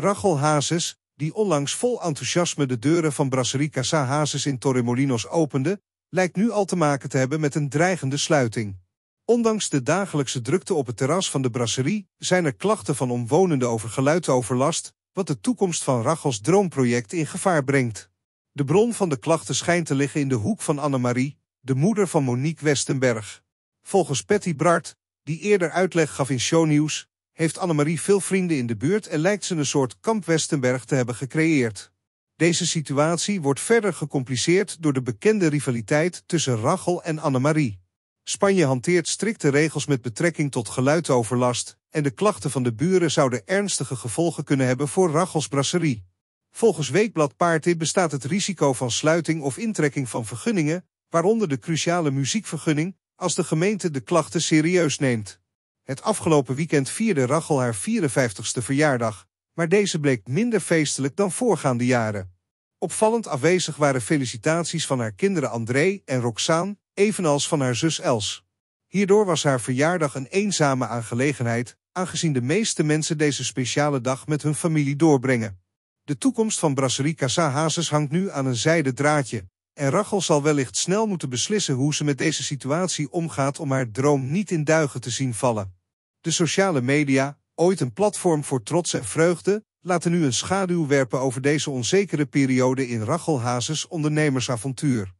Rachel Hazes, die onlangs vol enthousiasme de deuren van Brasserie Casa Hazes in Torremolinos opende, lijkt nu al te maken te hebben met een dreigende sluiting. Ondanks de dagelijkse drukte op het terras van de brasserie zijn er klachten van omwonenden over geluidsoverlast, wat de toekomst van Rachels droomproject in gevaar brengt. De bron van de klachten schijnt te liggen in de hoek van Annemarie, de moeder van Monique Westenberg. Volgens Patty Bart, die eerder uitleg gaf in shownieuws, heeft Annemarie veel vrienden in de buurt en lijkt ze een soort kamp Westenberg te hebben gecreëerd. Deze situatie wordt verder gecompliceerd door de bekende rivaliteit tussen Rachel en Annemarie. Spanje hanteert strikte regels met betrekking tot geluidsoverlast en de klachten van de buren zouden ernstige gevolgen kunnen hebben voor Rachels brasserie. Volgens Weekblad Paardin bestaat het risico van sluiting of intrekking van vergunningen, waaronder de cruciale muziekvergunning, als de gemeente de klachten serieus neemt. Het afgelopen weekend vierde Rachel haar 54ste verjaardag, maar deze bleek minder feestelijk dan voorgaande jaren. Opvallend afwezig waren felicitaties van haar kinderen André en Roxane, evenals van haar zus Els. Hierdoor was haar verjaardag een eenzame aangelegenheid, aangezien de meeste mensen deze speciale dag met hun familie doorbrengen. De toekomst van Brasserie Casa Hazes hangt nu aan een zijden draadje, en Rachel zal wellicht snel moeten beslissen hoe ze met deze situatie omgaat om haar droom niet in duigen te zien vallen. De sociale media, ooit een platform voor trots en vreugde, laten nu een schaduw werpen over deze onzekere periode in Rachel Hazes ondernemersavontuur.